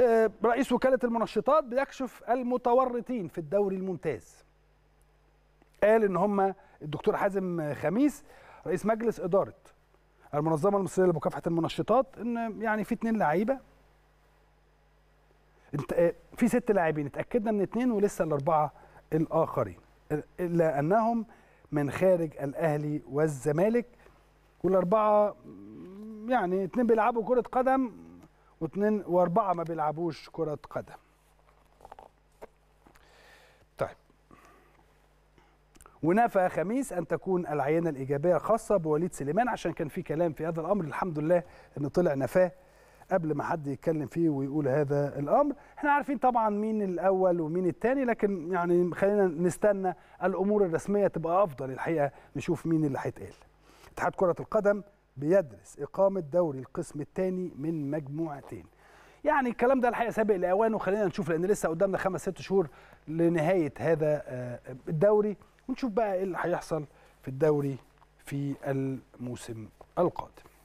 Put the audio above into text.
آه، رئيس وكاله المنشطات بيكشف المتورطين في الدوري الممتاز قال ان هم الدكتور حازم خميس رئيس مجلس اداره المنظمه المصريه لمكافحه المنشطات ان يعني في اتنين لعيبه آه، في ست لاعبين اتاكدنا من اتنين ولسه الاربعه الاخرين الا انهم من خارج الاهلي والزمالك والاربعه يعني اتنين بيلعبوا كره قدم واثنين واربعه ما بيلعبوش كره قدم طيب ونفى خميس ان تكون العينه الايجابيه خاصه بوليد سليمان عشان كان في كلام في هذا الامر الحمد لله ان طلع نفاه قبل ما حد يتكلم فيه ويقول هذا الامر احنا عارفين طبعا مين الاول ومين الثاني لكن يعني خلينا نستنى الامور الرسميه تبقى افضل الحقيقه نشوف مين اللي هيتقال اتحاد كره القدم بيدرس إقامة دوري القسم الثاني من مجموعتين يعني الكلام ده الحقيقه سابق لاوانه خلينا نشوف لان لسه قدامنا خمس ست شهور لنهايه هذا آه، الدوري ونشوف بقى ايه اللي هيحصل في الدوري في الموسم القادم